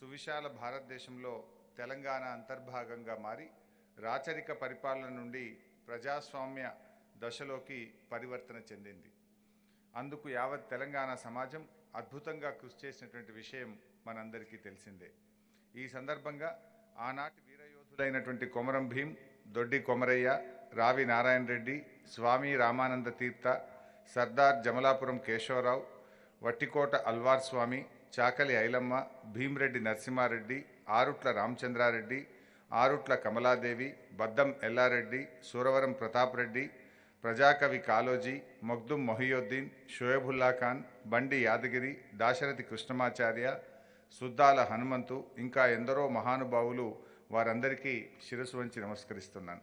సువిశాల భారతదేశంలో తెలంగాణ అంతర్భాగంగా మారి రాచరిక పరిపాలన నుండి ప్రజాస్వామ్య దశలోకి పరివర్తన చెందింది అందుకు యావత్ తెలంగాణ సమాజం అద్భుతంగా కృషి చేసినటువంటి విషయం మనందరికీ తెలిసిందే ఈ సందర్భంగా ఆనాటి వీరయోధులైనటువంటి కొమరం భీం దొడ్డి కొమరయ్య రావి నారాయణ రెడ్డి స్వామి రామానంద తీర్థ సర్దార్ జమలాపురం కేశవరావు వట్టికోట అల్వార్ స్వామి చాకలి ఐలమ్మ భీమరెడ్డి నరసింహారెడ్డి ఆరుట్ల రామచంద్రారెడ్డి ఆరుట్ల కమలాదేవి బద్దం ఎల్లారెడ్డి సూరవరం ప్రతాప్ రెడ్డి ప్రజాకవి కాలోజీ మొగ్దుం మొహియుద్దీన్ షోయబుల్లా ఖాన్ బండి యాదగిరి దాశరథి కృష్ణమాచార్య సుద్దాల హనుమంతు ఇంకా ఎందరో మహానుభావులు వారందరికీ శిరసు వంచి నమస్కరిస్తున్నాను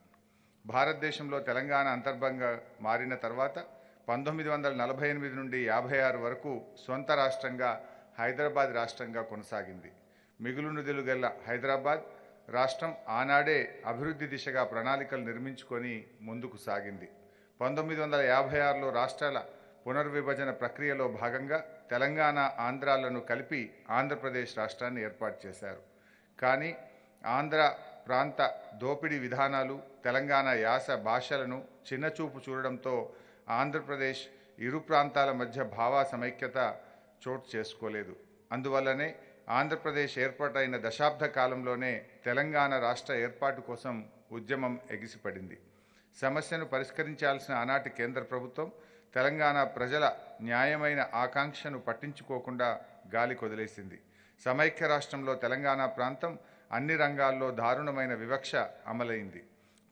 భారతదేశంలో తెలంగాణ అంతర్భంగా మారిన తర్వాత పంతొమ్మిది వందల నలభై ఎనిమిది నుండి యాభై ఆరు వరకు సొంత రాష్ట్రంగా హైదరాబాద్ రాష్ట్రంగా కొనసాగింది మిగులును గల హైదరాబాద్ రాష్ట్రం ఆనాడే అభివృద్ధి దిశగా ప్రణాళికలు నిర్మించుకొని ముందుకు సాగింది పంతొమ్మిది వందల యాభై ఆరులో రాష్ట్రాల పునర్విభజన ప్రక్రియలో భాగంగా తెలంగాణ ఆంధ్రాలను కలిపి ఆంధ్రప్రదేశ్ రాష్ట్రాన్ని ఏర్పాటు చేశారు కానీ ఆంధ్ర ప్రాంత దోపిడీ విధానాలు తెలంగాణ యాస భాషలను చిన్నచూపు చూడడంతో ఆంధ్రప్రదేశ్ ఇరు ప్రాంతాల మధ్య భావా సమైక్యత చోటు చేసుకోలేదు అందువల్లనే ఆంధ్రప్రదేశ్ ఏర్పాటైన దశాబ్ద కాలంలోనే తెలంగాణ రాష్ట్ర ఏర్పాటు కోసం ఉద్యమం ఎగిసిపడింది సమస్యను పరిష్కరించాల్సిన ఆనాటి కేంద్ర ప్రభుత్వం తెలంగాణ ప్రజల న్యాయమైన ఆకాంక్షను పట్టించుకోకుండా గాలి కొదిలేసింది సమైక్య రాష్ట్రంలో తెలంగాణ ప్రాంతం అన్ని రంగాల్లో దారుణమైన వివక్ష అమలైంది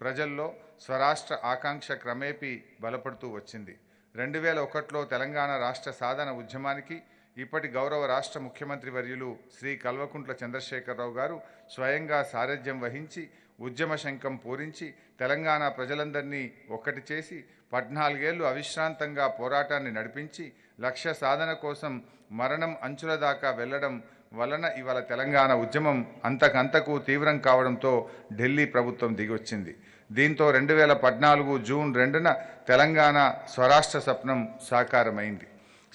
ప్రజల్లో స్వరాష్ట్ర ఆకాంక్ష క్రమేపీ బలపడుతూ వచ్చింది రెండు వేల ఒకటిలో తెలంగాణ రాష్ట్ర సాధన ఉద్యమానికి ఇప్పటి గౌరవ రాష్ట్ర ముఖ్యమంత్రి వర్యులు శ్రీ కల్వకుంట్ల చంద్రశేఖరరావు గారు స్వయంగా సారథ్యం వహించి ఉద్యమ శంఖం పూరించి తెలంగాణ ప్రజలందరినీ ఒక్కటి చేసి పద్నాలుగేళ్లు అవిశ్రాంతంగా పోరాటాన్ని నడిపించి లక్ష్య సాధన కోసం మరణం అంచుల దాకా వెళ్లడం వలన ఇవాళ తెలంగాణ ఉద్యమం అంతకంతకు తీవ్రం కావడంతో ఢిల్లీ ప్రభుత్వం దిగొచ్చింది దీంతో రెండు వేల పద్నాలుగు జూన్ రెండున తెలంగాణ స్వరాష్ట్ర స్వప్నం సాకారమైంది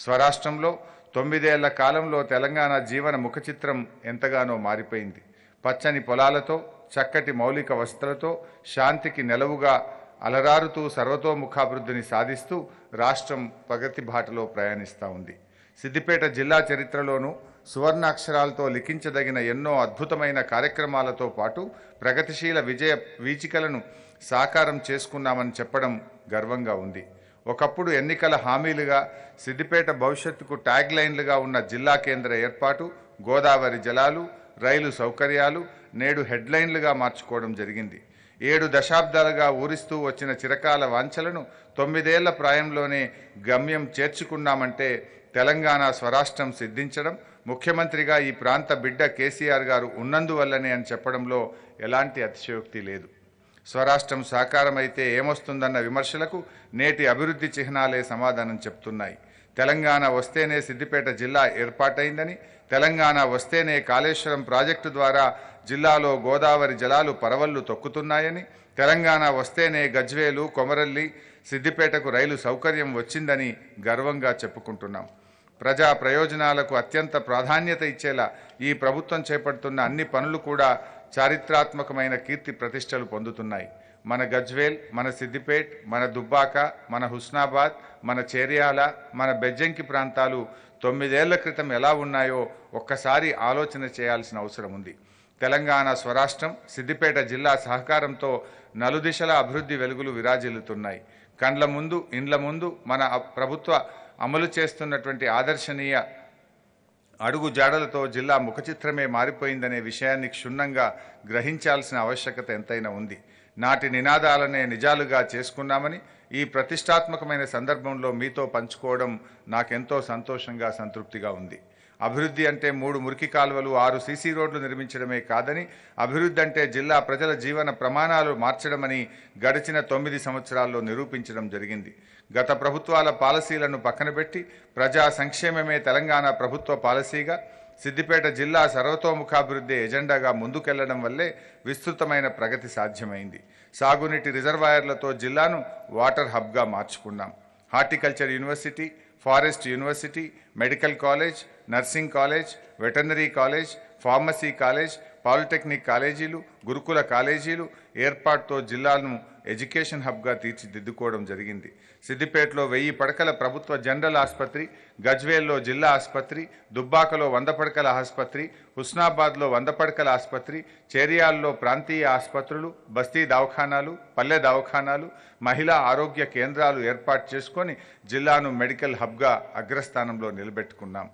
స్వరాష్ట్రంలో తొమ్మిదేళ్ల కాలంలో తెలంగాణ జీవన ముఖ చిత్రం ఎంతగానో మారిపోయింది పచ్చని పొలాలతో చక్కటి మౌలిక వసతులతో శాంతికి నెలవుగా అలరారుతూ సర్వతోముఖాభివృద్ధిని సాధిస్తూ రాష్ట్రం ప్రగతి బాటలో ప్రయాణిస్తూ ఉంది సిద్దిపేట జిల్లా చరిత్రలోనూ సువర్ణాక్షరాలతో లిఖించదగిన ఎన్నో అద్భుతమైన కార్యక్రమాలతో పాటు ప్రగతిశీల విజయ వీచికలను సాకారం చేసుకున్నామని చెప్పడం గర్వంగా ఉంది ఒకప్పుడు ఎన్నికల హామీలుగా సిద్దిపేట భవిష్యత్తుకు ట్యాగ్ లైన్లుగా ఉన్న జిల్లా కేంద్ర ఏర్పాటు గోదావరి జలాలు రైలు సౌకర్యాలు నేడు హెడ్లైన్లుగా మార్చుకోవడం జరిగింది ఏడు దశాబ్దాలుగా ఊరిస్తూ వచ్చిన చిరకాల వాంఛలను తొమ్మిదేళ్ల ప్రాయంలోనే గమ్యం చేర్చుకున్నామంటే తెలంగాణ స్వరాష్ట్రం సిద్ధించడం ముఖ్యమంత్రిగా ఈ ప్రాంత బిడ్డ కేసీఆర్ గారు ఉన్నందువల్లనే అని చెప్పడంలో ఎలాంటి అతిశయోక్తి లేదు స్వరాష్ట్రం సాకారమైతే ఏమొస్తుందన్న విమర్శలకు నేటి అభివృద్ధి చిహ్నాలే సమాధానం చెప్తున్నాయి తెలంగాణ వస్తేనే సిద్దిపేట జిల్లా ఏర్పాటైందని తెలంగాణ వస్తేనే కాళేశ్వరం ప్రాజెక్టు ద్వారా జిల్లాలో గోదావరి జలాలు పరవళ్లు తొక్కుతున్నాయని తెలంగాణ వస్తేనే గజ్వేలు కొమరల్లి సిద్దిపేటకు రైలు సౌకర్యం వచ్చిందని గర్వంగా చెప్పుకుంటున్నాం ప్రజా ప్రయోజనాలకు అత్యంత ప్రాధాన్యత ఇచ్చేలా ఈ ప్రభుత్వం చేపడుతున్న అన్ని పనులు కూడా చారిత్రాత్మకమైన కీర్తి ప్రతిష్టలు పొందుతున్నాయి మన గజ్వేల్ మన సిద్దిపేట్ మన దుబ్బాక మన హుస్నాబాద్ మన చేరియాల మన బెజ్జంకి ప్రాంతాలు తొమ్మిదేళ్ల క్రితం ఎలా ఉన్నాయో ఒక్కసారి ఆలోచన చేయాల్సిన అవసరం ఉంది తెలంగాణ స్వరాష్ట్రం సిద్దిపేట జిల్లా సహకారంతో నలుదిశల అభివృద్ధి వెలుగులు విరాజిల్లుతున్నాయి కండ్ల ముందు ఇండ్ల ముందు మన ప్రభుత్వ అమలు చేస్తున్నటువంటి ఆదర్శనీయ అడుగు జాడలతో జిల్లా ముఖచిత్రమే మారిపోయిందనే విషయాన్ని క్షుణ్ణంగా గ్రహించాల్సిన ఆవశ్యకత ఎంతైనా ఉంది నాటి నినాదాలనే నిజాలుగా చేసుకున్నామని ఈ ప్రతిష్టాత్మకమైన సందర్భంలో మీతో పంచుకోవడం నాకెంతో సంతోషంగా సంతృప్తిగా ఉంది అభివృద్ధి అంటే మూడు మురికి కాలువలు ఆరు సీసీ రోడ్లు నిర్మించడమే కాదని అభివృద్ధి అంటే జిల్లా ప్రజల జీవన ప్రమాణాలు మార్చడమని గడిచిన తొమ్మిది సంవత్సరాల్లో నిరూపించడం జరిగింది గత ప్రభుత్వాల పాలసీలను పక్కనబెట్టి ప్రజా సంక్షేమమే తెలంగాణ ప్రభుత్వ పాలసీగా సిద్దిపేట జిల్లా సర్వతోముఖాభివృద్ధి ఎజెండాగా ముందుకెళ్లడం వల్లే విస్తృతమైన ప్రగతి సాధ్యమైంది సాగునీటి రిజర్వాయర్లతో జిల్లాను వాటర్ హబ్గా మార్చుకున్నాం horticulture university forest university medical college nursing college veterinary college pharmacy college polytechnic కాలేజీలు గురుకుల కాలేజీలు ఏర్పాటుతో జిల్లాను ఎడ్యుకేషన్ హబ్గా తీర్చిదిద్దుకోవడం జరిగింది సిద్దిపేటలో వెయ్యి పడకల ప్రభుత్వ జనరల్ ఆసుపత్రి గజ్వేల్లో జిల్లా ఆసుపత్రి దుబ్బాకలో వంద పడకల ఆసుపత్రి హుస్నాబాద్లో వంద పడకల ఆసుపత్రి చేరియాల్లో ప్రాంతీయ ఆసుపత్రులు బస్తీ దవాఖానాలు పల్లె దవాఖానాలు మహిళా ఆరోగ్య కేంద్రాలు ఏర్పాటు చేసుకొని జిల్లాను మెడికల్ హబ్గా అగ్రస్థానంలో నిలబెట్టుకున్నాం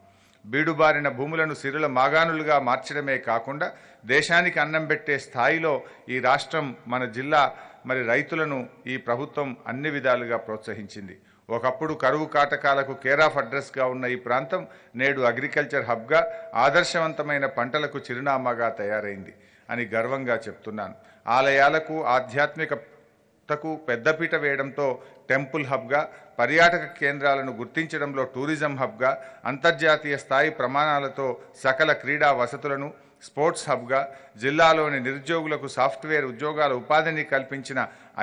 బీడుబారిన భూములను సిరుల మాగానులుగా మార్చడమే కాకుండా దేశానికి అన్నం పెట్టే స్థాయిలో ఈ రాష్ట్రం మన జిల్లా మరి రైతులను ఈ ప్రభుత్వం అన్ని విధాలుగా ప్రోత్సహించింది ఒకప్పుడు కరువు కాటకాలకు కేర్ ఆఫ్ అడ్రస్గా ఉన్న ఈ ప్రాంతం నేడు అగ్రికల్చర్ హబ్గా ఆదర్శవంతమైన పంటలకు చిరునామాగా తయారైంది అని గర్వంగా చెప్తున్నాను ఆలయాలకు ఆధ్యాత్మిక కొత్తకు పెద్దపీట వేయడంతో టెంపుల్ హబ్గా పర్యాటక కేంద్రాలను గుర్తించడంలో టూరిజం హబ్గా అంతర్జాతీయ స్థాయి ప్రమాణాలతో సకల క్రీడా వసతులను స్పోర్ట్స్ హబ్గా జిల్లాలోని నిరుద్యోగులకు సాఫ్ట్వేర్ ఉద్యోగాల ఉపాధిని కల్పించిన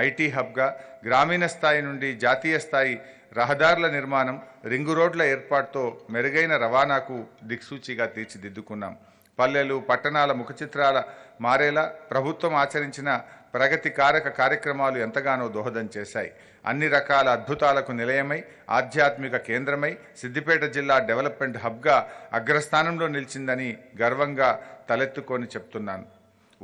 ఐటీ హబ్గా గ్రామీణ స్థాయి నుండి జాతీయ స్థాయి రహదారుల నిర్మాణం రింగు రోడ్ల ఏర్పాటుతో మెరుగైన రవాణాకు దిక్సూచిగా తీర్చిదిద్దుకున్నాం పల్లెలు పట్టణాల ముఖచిత్రాల మారేలా ప్రభుత్వం ఆచరించిన ప్రగతి కారక కార్యక్రమాలు ఎంతగానో దోహదం చేశాయి అన్ని రకాల అద్భుతాలకు నిలయమై ఆధ్యాత్మిక కేంద్రమై సిద్దిపేట జిల్లా డెవలప్మెంట్ హబ్గా అగ్రస్థానంలో నిలిచిందని గర్వంగా తలెత్తుకొని చెప్తున్నాను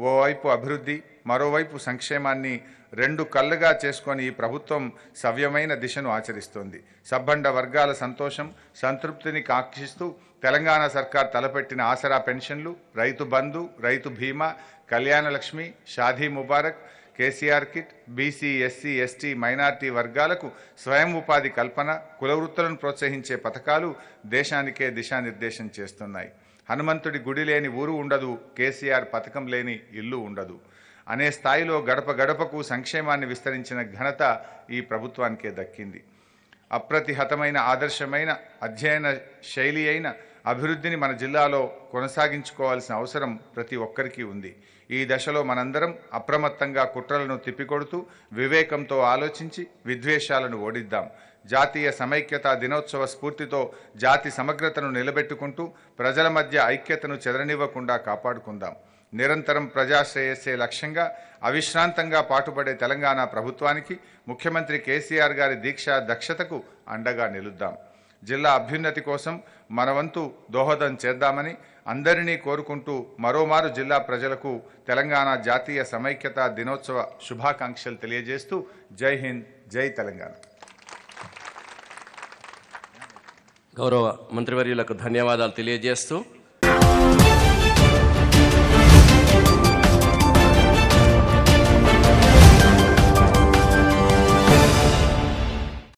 ఓవైపు అభివృద్ధి మరోవైపు సంక్షేమాన్ని రెండు కళ్ళుగా చేసుకొని ఈ ప్రభుత్వం సవ్యమైన దిశను ఆచరిస్తోంది సబ్బండ వర్గాల సంతోషం సంతృప్తిని కాక్షిస్తూ తెలంగాణ సర్కార్ తలపెట్టిన ఆసరా పెన్షన్లు రైతు Bandhu Rythu Bima Kalyana Lakshmi Shaadi Mubarak KCR kit BC SC ST minority వర్గాలకు స్వయం ఉపాధి కల్పన కుల వృత్తులను ప్రోత్సహించే పథకాలు దేశానికే దిశానిర్దేశం చేస్తున్నాయి హనుమంతుడి గుడి లేని ఊరు ఉండదు కేసీఆర్ పథకం లేని ఇల్లు ఉండదు అనే స్థాయిలో గడప గడపకు సంక్షేమాన్ని విస్తరించిన ఘనత ఈ ప్రభుత్వానికే దక్కింది అప్రతిహతమైన ఆదర్శమైన అధ్యయన శైలి అయిన అభివృద్ధిని మన జిల్లాలో కొనసాగించుకోవాల్సిన అవసరం ప్రతి ఒక్కరికి ఉంది ఈ దశలో మనందరం అప్రమత్తంగా కుట్రలను తిప్పికొడుతూ వివేకంతో ఆలోచించి విద్వేషాలను ఓడిద్దాం జాతీయ సమైక్యత దినోత్సవ స్ఫూర్తితో జాతి సమగ్రతను నిలబెట్టుకుంటూ ప్రజల మధ్య ఐక్యతను చెదరనివ్వకుండా కాపాడుకుందాం నిరంతరం ప్రజాశ్రేయస్సే లక్ష్యంగా అవిశ్రాంతంగా పాటుపడే తెలంగాణ ప్రభుత్వానికి ముఖ్యమంత్రి కేసీఆర్ గారి దీక్ష దక్షతకు అండగా నిలుద్దాం జిల్లా అభ్యున్నతి కోసం మనవంతు దోహదం చేద్దామని అందరినీ కోరుకుంటూ మరోమారు జిల్లా ప్రజలకు తెలంగాణ జాతీయ సమైక్యత దినోత్సవ శుభాకాంక్షలు తెలియజేస్తూ జై హింద్ జై తెలంగాణ గౌరవ మంత్రివర్యులకు ధన్యవాదాలు తెలియజేస్తూ